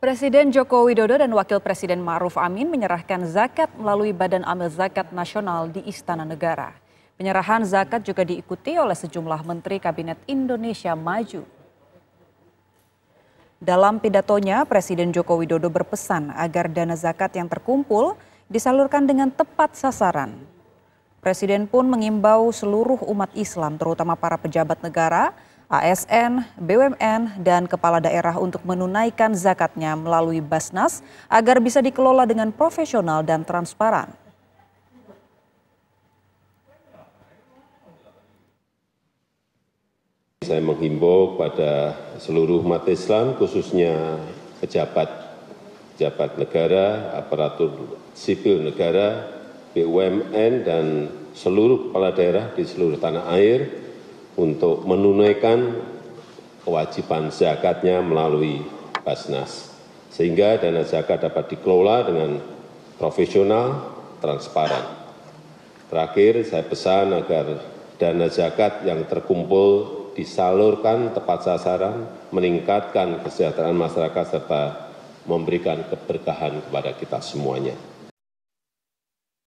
Presiden Joko Widodo dan Wakil Presiden Ma'ruf Amin menyerahkan zakat melalui Badan Amil Zakat Nasional di Istana Negara. Penyerahan zakat juga diikuti oleh sejumlah menteri Kabinet Indonesia Maju. Dalam pidatonya, Presiden Joko Widodo berpesan agar dana zakat yang terkumpul disalurkan dengan tepat sasaran. Presiden pun mengimbau seluruh umat Islam, terutama para pejabat negara, ASN, BUMN, dan kepala daerah untuk menunaikan zakatnya melalui Basnas agar bisa dikelola dengan profesional dan transparan. Saya menghimbau kepada seluruh umat Islam, khususnya pejabat pejabat negara, aparatur sipil negara, BUMN, dan seluruh kepala daerah di seluruh tanah air untuk menunaikan kewajiban zakatnya melalui basnas sehingga dana zakat dapat dikelola dengan profesional, transparan. Terakhir, saya pesan agar dana zakat yang terkumpul disalurkan tepat sasaran, meningkatkan kesejahteraan masyarakat, serta memberikan keberkahan kepada kita semuanya.